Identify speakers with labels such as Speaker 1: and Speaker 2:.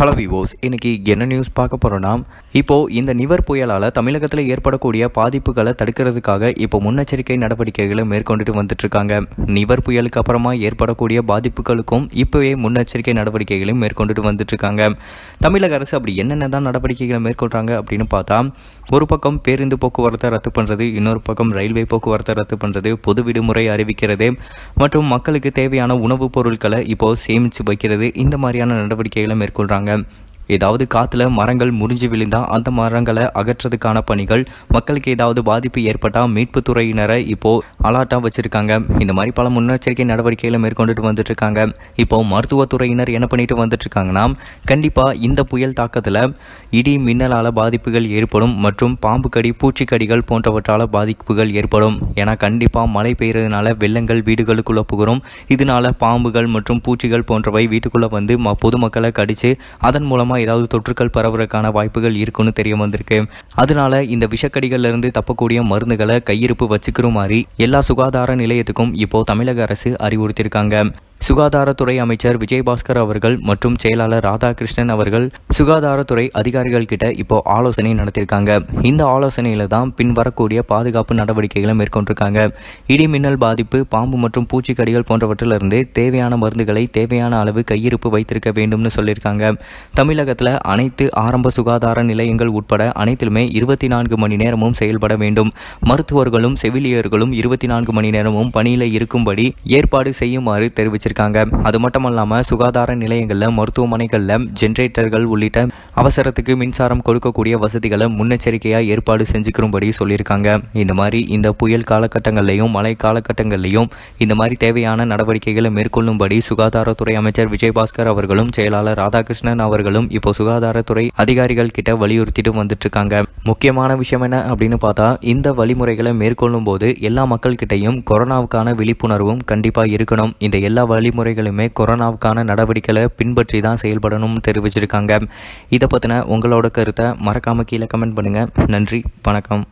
Speaker 1: hello விவோஸ் இன்றைக்கி என்ன news பார்க்க போகிறோன்னா இப்போது இந்த நிவர் புயலால் தமிழகத்தில் ஏற்படக்கூடிய பாதிப்புகளை தடுக்கிறதுக்காக இப்போ முன்னெச்சரிக்கை நடவடிக்கைகளை மேற்கொண்டுட்டு வந்துட்டுருக்காங்க நிவர் புயலுக்கு அப்புறமா ஏற்படக்கூடிய பாதிப்புகளுக்கும் இப்போவே முன்னெச்சரிக்கை நடவடிக்கைகளையும் மேற்கொண்டுட்டு வந்துட்டுருக்காங்க தமிழக அரசு அப்படி என்னென்ன தான் நடவடிக்கைகளை மேற்கொள்கிறாங்க அப்படின்னு பார்த்தா ஒரு பக்கம் பேருந்து போக்குவரத்தை ரத்து பண்ணுறது இன்னொரு பக்கம் ரயில்வே போக்குவரத்தை ரத்து பண்ணுறது பொது விடுமுறை அறிவிக்கிறது மற்றும் மக்களுக்கு தேவையான உணவுப் பொருட்களை இப்போது சேமித்து வைக்கிறது இந்த மாதிரியான நடவடிக்கைகளை மேற்கொள்கிறாங்க சொல்கிறாங்க ஏதாவது காற்றுல மரங்கள் முறிஞ்சு விழுந்தால் அந்த மரங்களை அகற்றதுக்கான பணிகள் மக்களுக்கு ஏதாவது பாதிப்பு ஏற்பட்டால் மீட்பு துறையினரை இப்போது அலாட்டாக வச்சுருக்காங்க இந்த மாதிரி பல முன்னெச்சரிக்கை நடவடிக்கைகளை மேற்கொண்டுட்டு இருக்காங்க இப்போது மருத்துவத்துறையினர் என்ன பண்ணிட்டு வந்துட்டு இருக்காங்கன்னா கண்டிப்பாக இந்த புயல் தாக்கத்தில் இடி மின்னலால் பாதிப்புகள் ஏற்படும் மற்றும் பாம்பு கடி பூச்சிக்கடிகள் போன்றவற்றால் பாதிப்புகள் ஏற்படும் ஏன்னா கண்டிப்பாக மழை பெய்கிறதுனால வெள்ளங்கள் வீடுகளுக்குள்ள புகரும் இதனால பாம்புகள் மற்றும் பூச்சிகள் போன்றவை வீட்டுக்குள்ளே வந்து பொதுமக்களை கடித்து அதன் மூலமாக மூலமாக ஏதாவது தொற்றுக்கள் பரவுறதுக்கான வாய்ப்புகள் இருக்குன்னு தெரிய வந்திருக்கு அதனால இந்த விஷக்கடிகள்லேருந்து தப்பக்கூடிய மருந்துகளை கையிருப்பு வச்சுக்கிற மாதிரி எல்லா சுகாதார நிலையத்துக்கும் இப்போ தமிழக அரசு அறிவுறுத்தியிருக்காங்க சுகாதாரத்துறை அமைச்சர் விஜயபாஸ்கர் அவர்கள் மற்றும் செயலாளர் ராதாகிருஷ்ணன் அவர்கள் சுகாதாரத்துறை அதிகாரிகள் கிட்ட இப்போ ஆலோசனை நடத்தியிருக்காங்க இந்த ஆலோசனையில தான் பின்வரக்கூடிய பாதுகாப்பு நடவடிக்கைகளை மேற்கொண்டிருக்காங்க இடி மின்னல் பாதிப்பு பாம்பு மற்றும் பூச்சிக்கடிகள் போன்றவற்றிலிருந்து தேவையான மருந்துகளை தேவையான அளவு கையிருப்பு வைத்திருக்க வேண்டும்னு சொல்லியிருக்காங்க தமிழக தமிழகத்தில் அனைத்து ஆரம்ப சுகாதார நிலையங்கள் உட்பட அனைத்திலுமே இருபத்தி நான்கு மணி நேரமும் செயல்பட வேண்டும் மருத்துவர்களும் செவிலியர்களும் இருபத்தி நான்கு மணி நேரமும் பணியில் இருக்கும்படி ஏற்பாடு செய்யுமாறு தெரிவிச்சிருக்காங்க அது மட்டுமல்லாமல் சுகாதார நிலையங்களில் மருத்துவமனைகளில் ஜென்ரேட்டர்கள் உள்ளிட்ட அவசரத்துக்கு மின்சாரம் கொடுக்கக்கூடிய வசதிகளை முன்னெச்சரிக்கையாக ஏற்பாடு செஞ்சுக்கிறபடி சொல்லியிருக்காங்க இந்த மாதிரி இந்த புயல் காலகட்டங்கள்லையும் மழை காலகட்டங்கள்லையும் இந்த மாதிரி தேவையான நடவடிக்கைகளை மேற்கொள்ளும்படி சுகாதாரத்துறை அமைச்சர் விஜயபாஸ்கர் அவர்களும் செயலாளர் ராதாகிருஷ்ணன் அவர்களும் இப்போ சுகாதாரத்துறை அதிகாரிகள் கிட்ட வலியுறுத்திட்டு வந்துட்டு இருக்காங்க முக்கியமான விஷயம் என்ன அப்படின்னு பார்த்தா இந்த வழிமுறைகளை மேற்கொள்ளும் போது எல்லா மக்கள்கிட்டையும் கொரோனாவுக்கான விழிப்புணர்வும் கண்டிப்பாக இருக்கணும் இந்த எல்லா வழிமுறைகளுமே கொரோனாவுக்கான நடவடிக்கைகளை பின்பற்றி தான் செயல்படணும்னு தெரிவிச்சிருக்காங்க இதை இதை பற்றின உங்களோட கருத்தை மறக்காமல் கீழே கமெண்ட் பண்ணுங்கள் நன்றி வணக்கம்